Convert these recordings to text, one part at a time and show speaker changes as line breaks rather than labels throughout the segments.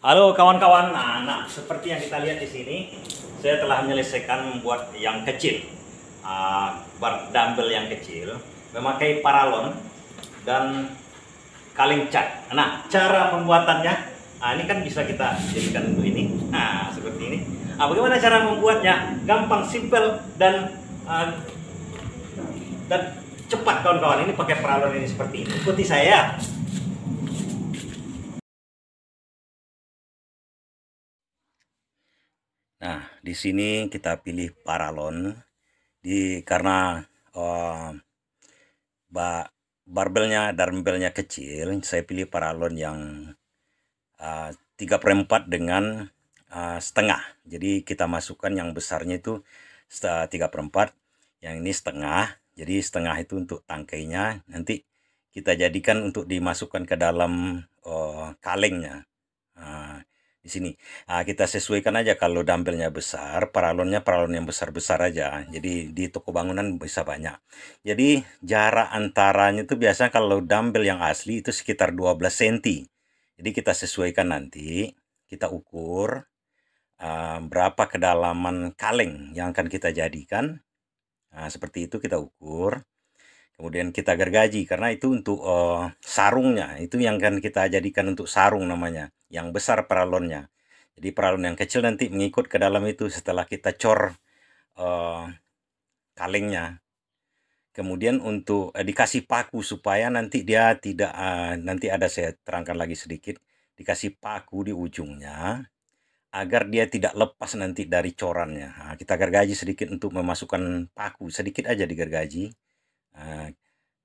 Halo kawan-kawan, nah, nah seperti yang kita lihat di sini, saya telah menyelesaikan membuat yang kecil, uh, ah, bar dumbbell yang kecil, memakai paralon dan kaleng cat. Nah, cara pembuatannya, nah, ini kan bisa kita jadikan untuk ini, nah seperti ini. Nah, bagaimana cara membuatnya? Gampang, simple dan uh, dan cepat kawan-kawan. Ini pakai paralon ini seperti ini. Ikuti saya. Nah, di sini kita pilih paralon di karena uh, ba barbelnya dumbbellnya kecil, saya pilih paralon yang uh, eh, perempat dengan uh, setengah. Jadi kita masukkan yang besarnya itu tiga perempat, yang ini setengah. Jadi setengah itu untuk tangkainya, nanti kita jadikan untuk dimasukkan ke dalam uh, kalengnya di sini. Nah, kita sesuaikan aja kalau dumbbellnya besar, paralonnya paralon yang besar-besar aja. Jadi di toko bangunan bisa banyak. Jadi jarak antaranya itu biasa kalau dumbbell yang asli itu sekitar 12 cm. Jadi kita sesuaikan nanti, kita ukur uh, berapa kedalaman kaleng yang akan kita jadikan. Nah, seperti itu kita ukur kemudian kita gergaji karena itu untuk uh, sarungnya itu yang akan kita jadikan untuk sarung namanya yang besar paralonnya jadi paralon yang kecil nanti mengikut ke dalam itu setelah kita cor uh, kalengnya kemudian untuk uh, dikasih paku supaya nanti dia tidak uh, nanti ada saya terangkan lagi sedikit dikasih paku di ujungnya agar dia tidak lepas nanti dari corannya nah, kita gergaji sedikit untuk memasukkan paku sedikit aja digergaji Eh,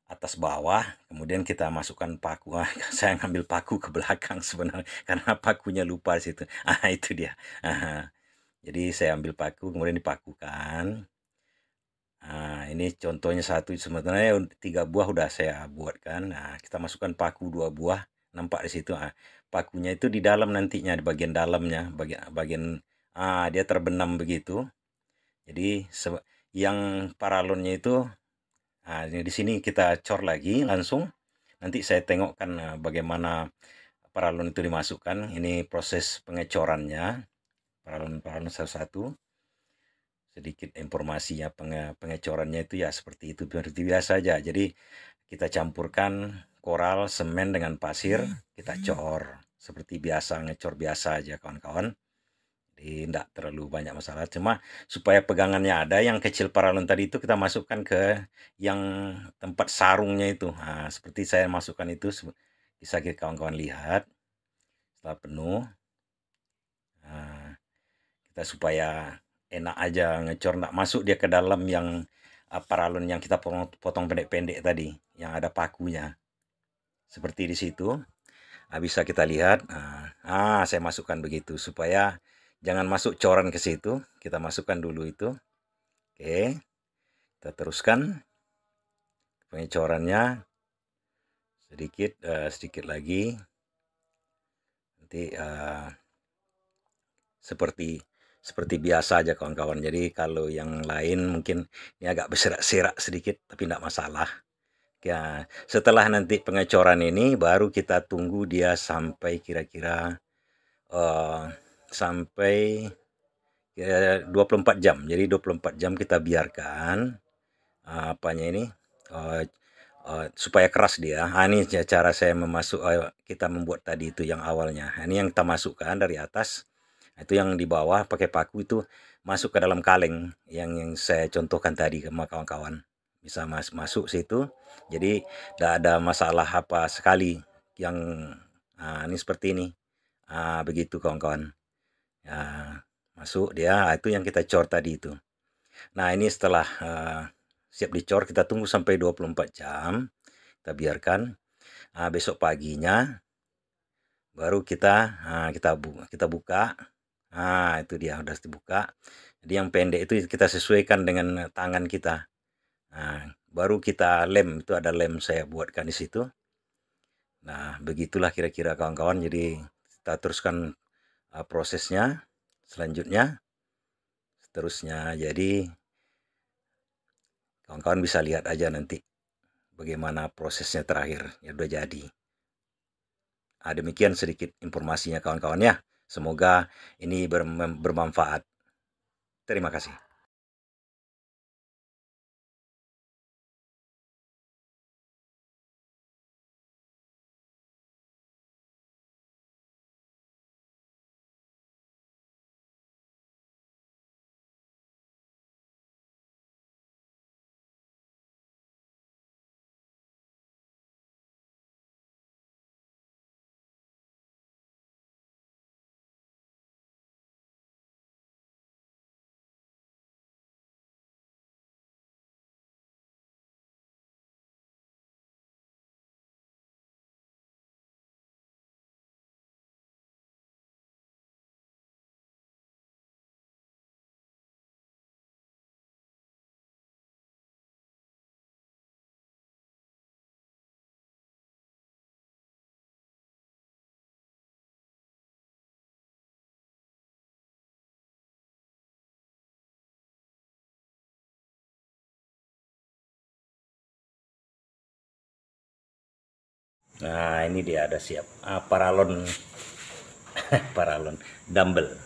atas bawah kemudian kita masukkan paku ah, saya ngambil paku ke belakang sebenarnya karena pakunya lupa di situ ah itu dia ah, jadi saya ambil paku kemudian dipakukan ah, ini contohnya satu sebenarnya tiga buah udah saya buatkan nah kita masukkan paku dua buah nampak di situ ah pakunya itu di dalam nantinya di bagian dalamnya bagian bagian ah dia terbenam begitu jadi yang paralonnya itu Nah, di sini kita cor lagi langsung. Nanti saya tengokkan eh, bagaimana paralon itu dimasukkan. Ini proses pengecorannya. Paralon-paralon satu-satu. Sedikit informasinya penge pengecorannya itu ya seperti itu. Seperti biasa saja. Jadi kita campurkan koral, semen dengan pasir. Kita hmm. cor. Seperti biasa, ngecor biasa aja kawan-kawan tidak iya, terlalu banyak masalah cuma supaya pegangannya ada yang kecil paralon tadi itu kita masukkan ke yang tempat sarungnya itu nah, seperti saya masukkan itu bisa kawan-kawan lihat setelah penuh nah, kita supaya enak aja ngecor tidak masuk dia ke dalam yang ah, paralon yang kita potong pendek-pendek tadi yang ada pakunya seperti di situ nah, bisa kita lihat nah, ah, saya masukkan begitu supaya jangan masuk coran ke situ kita masukkan dulu itu oke kita teruskan pengecorannya sedikit uh, sedikit lagi nanti uh, seperti seperti biasa aja kawan-kawan jadi kalau yang lain mungkin ini agak berserak-serak sedikit tapi tidak masalah ya setelah nanti pengecoran ini baru kita tunggu dia sampai kira-kira uh, sampai kira 24 jam. Jadi 24 jam kita biarkan uh, apanya ini uh, uh, supaya keras dia. Nah, ini ya cara saya memasuk uh, kita membuat tadi itu yang awalnya. Ah, ini yang kita masukkan dari atas. Itu yang di bawah pakai paku itu masuk ke dalam kaleng yang yang saya contohkan tadi ke kawan-kawan. Bisa mas masuk situ. Jadi tidak ada masalah apa sekali yang uh, ini seperti ini. Uh, begitu kawan-kawan ya, masuk dia ah, itu yang kita cor tadi itu nah ini setelah uh, siap dicor kita tunggu sampai 24 jam kita biarkan uh, besok paginya baru kita uh, kita bu kita buka nah itu dia sudah dibuka jadi yang pendek itu kita sesuaikan dengan tangan kita nah, baru kita lem itu ada lem saya buatkan di situ nah begitulah kira-kira kawan-kawan jadi kita teruskan Eh, prosesnya selanjutnya seterusnya jadi kawan-kawan bisa lihat aja nanti bagaimana prosesnya terakhir ya udah jadi nah, demikian sedikit informasinya kawan-kawan ya semoga ini bermanfaat terima kasih Nah, ini dia ada siap. Ah, paralon paralon dumbbell.